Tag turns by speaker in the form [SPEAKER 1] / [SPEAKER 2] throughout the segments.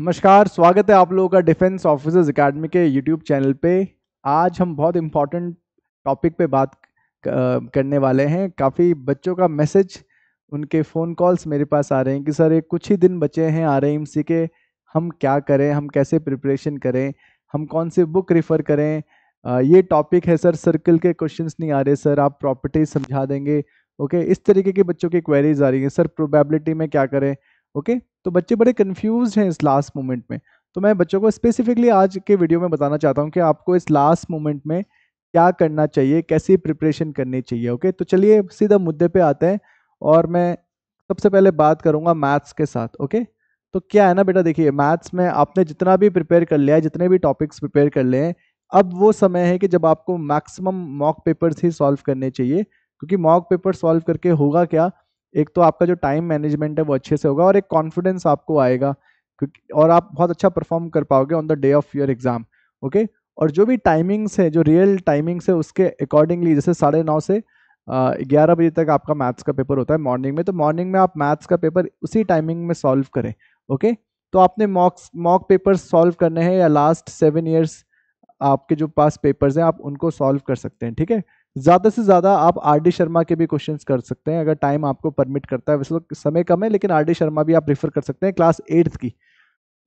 [SPEAKER 1] नमस्कार स्वागत है आप लोगों का डिफेंस ऑफिसर्स एकेडमी के यूट्यूब चैनल पे आज हम बहुत इम्पोर्टेंट टॉपिक पे बात करने वाले हैं काफ़ी बच्चों का मैसेज उनके फ़ोन कॉल्स मेरे पास आ रहे हैं कि सर ये कुछ ही दिन बचे हैं आर के हम क्या करें हम कैसे प्रिपरेशन करें हम कौन से बुक रिफ़र करें ये टॉपिक है सर सर्कल के क्वेश्चंस नहीं आ रहे सर आप प्रॉपर्टीज समझा देंगे ओके इस तरीके के बच्चों की क्वेरीज आ रही हैं सर प्रोबेबिलिटी में क्या करें ओके तो बच्चे बड़े कन्फ्यूज हैं इस लास्ट मोमेंट में तो मैं बच्चों को स्पेसिफिकली आज के वीडियो में बताना चाहता हूँ कि आपको इस लास्ट मोमेंट में क्या करना चाहिए कैसी प्रिपरेशन करनी चाहिए ओके तो चलिए सीधा मुद्दे पे आते हैं और मैं सबसे पहले बात करूँगा मैथ्स के साथ ओके तो क्या है ना बेटा देखिए मैथ्स में आपने जितना भी प्रिपेयर कर लिया है जितने भी टॉपिक्स प्रिपेयर कर लिए हैं अब वो समय है कि जब आपको मैक्सिमम मॉक पेपर्स ही सॉल्व करने चाहिए क्योंकि मॉक पेपर सॉल्व करके होगा क्या एक तो आपका जो टाइम मैनेजमेंट है वो अच्छे से होगा और एक कॉन्फिडेंस आपको आएगा क्योंकि और आप बहुत अच्छा परफॉर्म कर पाओगे on the day of your exam okay और जो भी टाइमिंग्स है जो रियल टाइमिंग्स है उसके अकॉर्डिंगली जैसे साढ़े नौ से ग्यारह बजे तक आपका मैथ्स का पेपर होता है मॉर्निंग में तो मॉर्निंग में आप मैथ्स का पेपर उसी टाइमिंग में सॉल्व करें ओके तो आपने मॉक्स मॉक पेपर सॉल्व करने हैं या लास्ट सेवन ईयर्स आपके जो पास पेपर्स हैं आप उनको सॉल्व कर सकते हैं ठीक है ज़्यादा से ज़्यादा आप आर डी शर्मा के भी क्वेश्चंस कर सकते हैं अगर टाइम आपको परमिट करता है वैसे तो समय कम है लेकिन आर डी शर्मा भी आप रिफ़र कर सकते हैं क्लास एट्थ की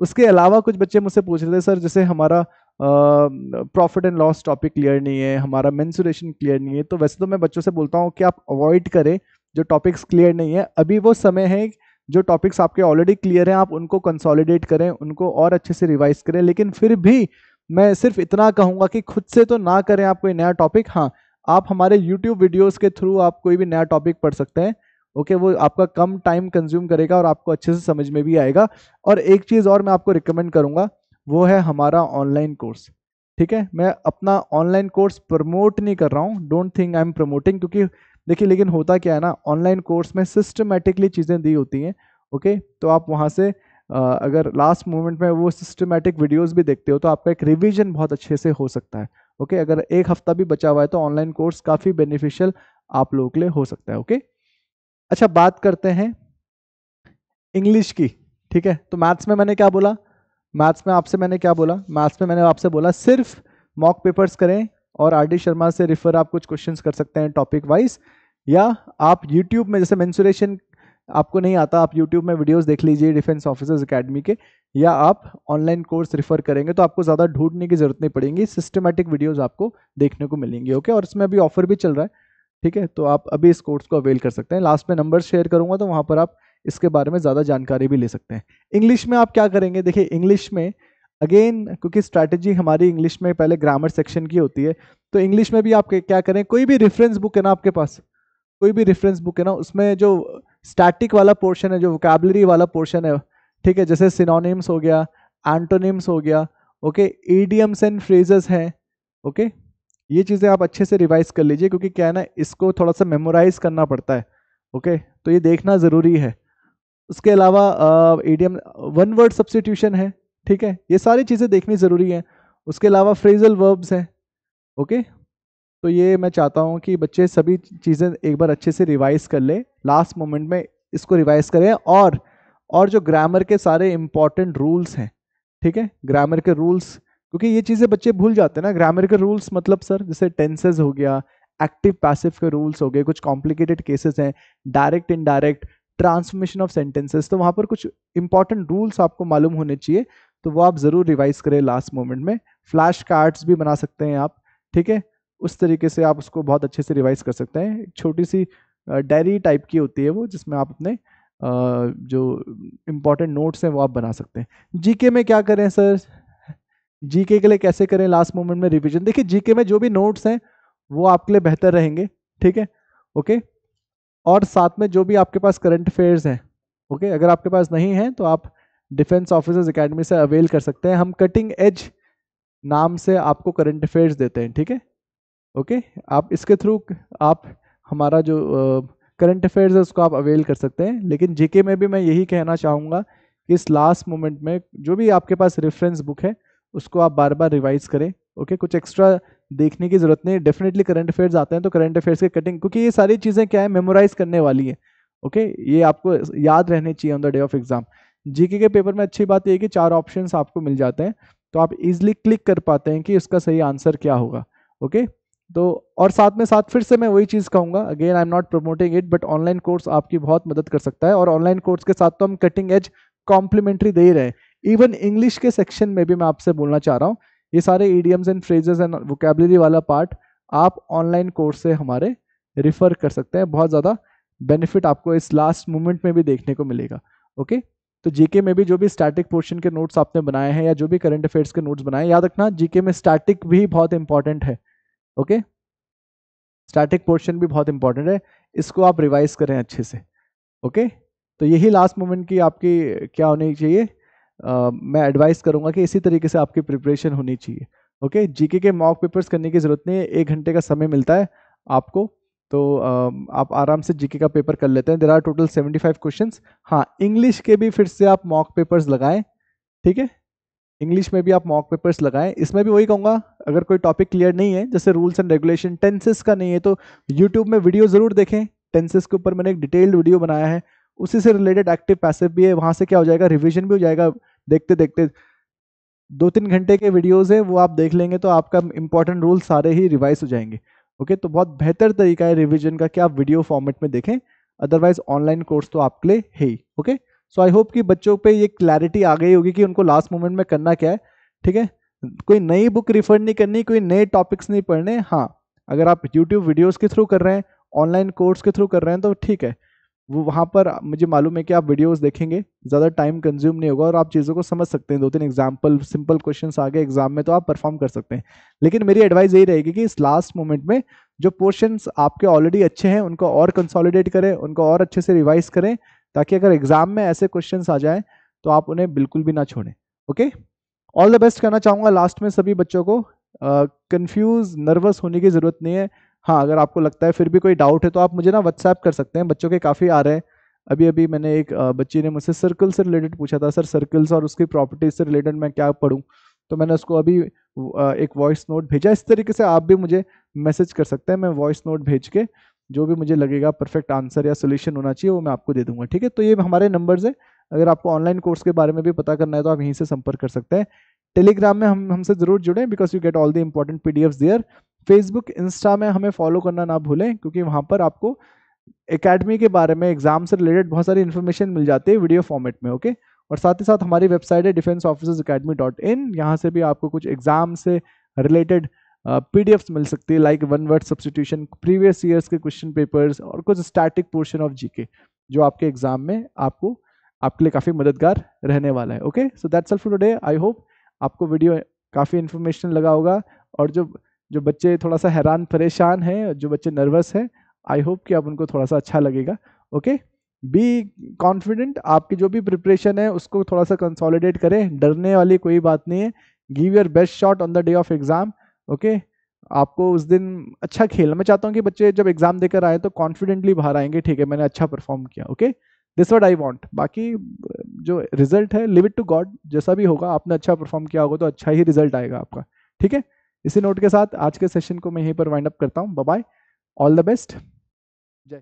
[SPEAKER 1] उसके अलावा कुछ बच्चे मुझसे पूछ रहे थे सर जैसे हमारा profit and loss topic clear नहीं है हमारा मैंसुरेशन क्लियर नहीं है तो वैसे तो मैं बच्चों से बोलता हूँ कि आप अवॉइड करें जो टॉपिक्स क्लियर नहीं है अभी वो समय है जो टॉपिक्स आपके ऑलरेडी क्लियर हैं आप उनको कंसोलिडेट करें उनको और अच्छे से रिवाइज करें लेकिन फिर भी मैं सिर्फ इतना कहूँगा कि खुद से तो ना करें आप कोई नया टॉपिक हाँ आप हमारे यूट्यूब वीडियोस के थ्रू आप कोई भी नया टॉपिक पढ़ सकते हैं ओके okay, वो आपका कम टाइम कंज्यूम करेगा और आपको अच्छे से समझ में भी आएगा और एक चीज़ और मैं आपको रिकमेंड करूँगा वो है हमारा ऑनलाइन कोर्स ठीक है मैं अपना ऑनलाइन कोर्स प्रमोट नहीं कर रहा हूँ don't think I am promoting क्योंकि देखिए लेकिन होता क्या है ना ऑनलाइन कोर्स में सिस्टमेटिकली चीज़ें दी होती हैं ओके तो आप वहाँ से अगर लास्ट मोमेंट में वो सिस्टमेटिक वीडियोस भी देखते हो तो आपका एक रिवीजन बहुत अच्छे से हो सकता है ओके अगर एक हफ्ता भी बचा हुआ है तो ऑनलाइन कोर्स काफ़ी बेनिफिशियल आप लोगों के लिए हो सकता है ओके अच्छा बात करते हैं इंग्लिश की ठीक है तो मैथ्स में मैंने क्या बोला मैथ्स में आपसे मैंने क्या बोला मैथ्स में मैंने आपसे बोला सिर्फ मॉक पेपर्स करें और आर डी शर्मा से रिफर आप कुछ क्वेश्चंस कर सकते हैं टॉपिक वाइज या आप यूट्यूब में जैसे मेंसुरेशन आपको नहीं आता आप यूट्यूब में वीडियोस देख लीजिए डिफेंस ऑफिसर्स एकेडमी के या आप ऑनलाइन कोर्स रिफर करेंगे तो आपको ज़्यादा ढूंढने की ज़रूरत नहीं पड़ेगी सिस्टमेटिक वीडियोस आपको देखने को मिलेंगी ओके और इसमें अभी ऑफर भी चल रहा है ठीक है तो आप अभी इस कोर्स को अवेल कर सकते हैं लास्ट में नंबर शेयर करूँगा तो वहाँ पर आप इसके बारे में ज़्यादा जानकारी भी ले सकते हैं इंग्लिश में आप क्या करेंगे देखिए इंग्लिश में अगेन क्योंकि स्ट्रैटेजी हमारी इंग्लिश में पहले ग्रामर सेक्शन की होती है तो इंग्लिश में भी आप क्या करें कोई भी रेफरेंस बुक है ना आपके पास कोई भी रेफरेंस बुक है ना उसमें जो स्टैटिक वाला पोर्शन है जो वोकेबलरी वाला पोर्शन है ठीक है जैसे सिनोनिम्स हो गया एंटोनिम्स हो गया ओके ईडियम्स एंड फ्रेजेस हैं ओके ये चीज़ें आप अच्छे से रिवाइज कर लीजिए क्योंकि क्या है ना इसको थोड़ा सा मेमोराइज करना पड़ता है ओके तो ये देखना ज़रूरी है उसके अलावा ईडियम वन वर्ड सब्सटीट्यूशन है ठीक है ये सारी चीज़ें देखनी ज़रूरी है उसके अलावा फ्रेजल वर्ब्स हैं ओके तो ये मैं चाहता हूँ कि बच्चे सभी चीज़ें एक बार अच्छे से रिवाइज कर ले लास्ट मोमेंट में इसको रिवाइज करें और और जो ग्रामर के सारे इम्पॉर्टेंट रूल्स हैं ठीक है ग्रामर के रूल्स क्योंकि ये चीज़ें बच्चे भूल जाते हैं ना ग्रामर के रूल्स मतलब सर जैसे टेंसेज हो गया एक्टिव पैसिव के रूल्स हो गए कुछ कॉम्प्लिकेटेड केसेस हैं direct indirect transformation of sentences तो वहाँ पर कुछ इंपॉर्टेंट रूल्स आपको मालूम होने चाहिए तो वो आप ज़रूर रिवाइज करें लास्ट मोमेंट में फ्लैश कार्ड्स भी बना सकते हैं आप ठीक है उस तरीके से आप उसको बहुत अच्छे से रिवाइज कर सकते हैं एक छोटी सी डायरी टाइप की होती है वो जिसमें आप अपने जो इम्पोर्टेंट नोट्स हैं वो आप बना सकते हैं जीके में क्या करें सर जीके के लिए कैसे करें लास्ट मोमेंट में रिविजन देखिए जीके में जो भी नोट्स हैं वो आपके लिए बेहतर रहेंगे ठीक है ओके और साथ में जो भी आपके पास करंट अफेयर्स हैं ओके अगर आपके पास नहीं है तो आप डिफेंस ऑफिसर्स एकेडमी से अवेल कर सकते हैं हम कटिंग एज नाम से आपको करंट अफेयर्स देते हैं ठीक है ओके आप इसके थ्रू आप हमारा जो करंट अफेयर्स है उसको आप अवेल कर सकते हैं लेकिन जीके में भी मैं यही कहना चाहूँगा कि इस लास्ट मोमेंट में जो भी आपके पास रेफरेंस बुक है उसको आप बार बार रिवाइज करें ओके कुछ एक्स्ट्रा देखने की ज़रूरत नहीं डेफिनेटली करंट अफेयर्स आते हैं तो करंट अफेयर्स के कटिंग क्योंकि ये सारी चीज़ें क्या है मेमोराइज करने वाली हैं ओके ये आपको याद रहने चाहिए on the day of exam GK के पेपर में अच्छी बात यह है कि चार ऑप्शंस आपको मिल जाते हैं तो आप इजिली क्लिक कर पाते हैं कि इसका सही आंसर क्या होगा ओके okay? तो और साथ में साथ फिर से मैं वही चीज़ कहूँगा again I am not promoting it but online course आपकी बहुत मदद कर सकता है और ऑनलाइन कोर्स के साथ तो हम कटिंग एज कॉम्प्लीमेंट्री दे ही रहे हैं इवन इंग्लिश के सेक्शन में भी मैं आपसे बोलना चाह रहा हूँ ये सारे idioms and phrases and vocabulary वाला पार्ट आप ऑनलाइन कोर्स से हमारे रिफ़र कर सकते हैं बहुत ज़्यादा बेनिफिट आपको इस लास्ट मोमेंट में भी देखने को मिलेगा ओके तो जीके में भी जो भी स्टैटिक पोर्शन के नोट्स आपने बनाए हैं या जो भी करंट अफेयर्स के नोट्स बनाए हैं याद रखना जीके में स्टैटिक भी बहुत इंपॉर्टेंट है ओके स्टैटिक पोर्शन भी बहुत इंपॉर्टेंट है इसको आप रिवाइज करें अच्छे से ओके तो यही लास्ट मोमेंट की आपकी क्या होनी चाहिए आ, मैं एडवाइस करूंगा कि इसी तरीके से आपकी प्रिपरेशन होनी चाहिए ओके जीके के मॉक पेपर्स करने की ज़रूरत नहीं है एक घंटे का समय मिलता है आपको तो आ, आप आराम से जीके का पेपर कर लेते हैं there are total seventy five question हाँ इंग्लिश के भी फिर से आप मॉक पेपर्स लगाएं ठीक है इंग्लिश में भी आप मॉक पेपर्स लगाएं इसमें भी वही कहूँगा अगर कोई टॉपिक क्लियर नहीं है जैसे रूल्स एंड रेगुलेशन टेंसेस का नहीं है तो यूट्यूब में वीडियो ज़रूर देखें टेंसेस के ऊपर मैंने एक डिटेल्ड वीडियो बनाया है उसी से रिलेटेड एक्टिव पैसिव भी है वहाँ से क्या हो जाएगा रिविजन भी हो जाएगा देखते देखते दो तीन घंटे के वीडियोज़ हैं वो आप देख लेंगे तो आपका इंपॉर्टेंट रूल सारे ही रिवाइज हो जाएंगे ओके तो बहुत बेहतर तरीका है रिविजन का कि आप वीडियो फॉर्मेट में देखें अदरवाइज ऑनलाइन कोर्स तो आपके लिए है ही ओके सो आई होप कि बच्चों पे ये क्लैरिटी आ गई होगी कि उनको लास्ट मोमेंट में करना क्या है ठीक है कोई नई बुक रिफर नहीं करनी कोई नए टॉपिक्स नहीं पढ़ने हाँ अगर आप यूट्यूब वीडियोज़ के थ्रू कर रहे हैं ऑनलाइन कोर्स के थ्रू कर रहे हैं तो ठीक है वो वहाँ पर मुझे मालूम है कि आप वीडियोस देखेंगे ज़्यादा टाइम कंज्यूम नहीं होगा और आप चीज़ों को समझ सकते हैं दो तीन एग्जाम्पल सिंपल क्वेश्चंस आ गए एग्जाम में तो आप परफॉर्म कर सकते हैं लेकिन मेरी एडवाइस यही रहेगी कि इस लास्ट मोमेंट में जो पोर्शंस आपके ऑलरेडी अच्छे हैं उनको और कंसोलिडेट करें उनको और अच्छे से रिवाइज करें ताकि अगर एग्जाम में ऐसे क्वेश्चन आ जाए तो आप उन्हें बिल्कुल भी ना छोड़ें ओके ऑल द बेस्ट कहना चाहूँगा लास्ट में सभी बच्चों को कंफ्यूज नर्वस होने की ज़रूरत नहीं है हाँ अगर आपको लगता है फिर भी कोई डाउट है तो आप मुझे ना व्हाट्सएप कर सकते हैं बच्चों के काफ़ी आ रहे हैं अभी अभी मैंने एक बच्ची ने मुझसे सर्कल से रिलेटेड पूछा था सर सर्कल्स और उसकी प्रॉपर्टीज से रिलेटेड मैं क्या पढ़ूँ तो मैंने उसको अभी एक वॉइस नोट भेजा इस तरीके से आप भी मुझे मैसेज कर सकते हैं मैं वॉइस नोट भेज के जो भी मुझे लगेगा परफेक्ट आंसर या सोल्यूशन होना चाहिए वो मैं आपको दे दूंगा ठीक है तो ये हमारे नंबर्स है अगर आपको ऑनलाइन कोर्स के बारे में भी पता करना है तो आप यहीं से संपर्क कर सकते हैं टेलीग्राम में हम हमसे जरूर जुड़ें because you get all the important P D F there Facebook Insta में हमें फॉलो करना ना भूलें क्योंकि वहाँ पर आपको एकेडमी के बारे में एग्जाम से रिलेटेड बहुत सारी इन्फॉर्मेशन मिल जाती है वीडियो फॉर्मेट में ओके और साथ ही साथ हमारी वेबसाइट है defence officers academy dot in यहाँ से भी आपको कुछ एग्ज़ाम से रिलेटेड पी मिल सकती है like one word substitution previous years के क्वेश्चन पेपर्स और कुछ स्टैटिक पोर्शन ऑफ जीके जो आपके एग्जाम में आपको आपके लिए काफ़ी मददगार रहने वाला है okay so that's all for today I hope आपको वीडियो काफ़ी इन्फॉर्मेशन लगा होगा और जो जो बच्चे थोड़ा सा हैरान परेशान हैं जो बच्चे नर्वस हैं आई होप कि आप उनको थोड़ा सा अच्छा लगेगा ओके बी कॉन्फिडेंट आपकी जो भी प्रिपरेशन है उसको थोड़ा सा कंसोलिडेट करें डरने वाली कोई बात नहीं है give your best shot on the day of exam okay आपको उस दिन अच्छा खेलना मैं चाहता हूँ कि बच्चे जब एग्जाम देकर आए तो कॉन्फिडेंटली बाहर आएंगे ठीक है मैंने अच्छा परफॉर्म किया okay this what I want बाकी जो रिजल्ट है लिव इट टू गॉड जैसा भी होगा आपने अच्छा परफॉर्म किया होगा तो अच्छा ही रिजल्ट आएगा आपका ठीक है इसी नोट के साथ आज के सेशन को मैं यहीं पर वाइंड अप करता हूँ बाय ऑल द बेस्ट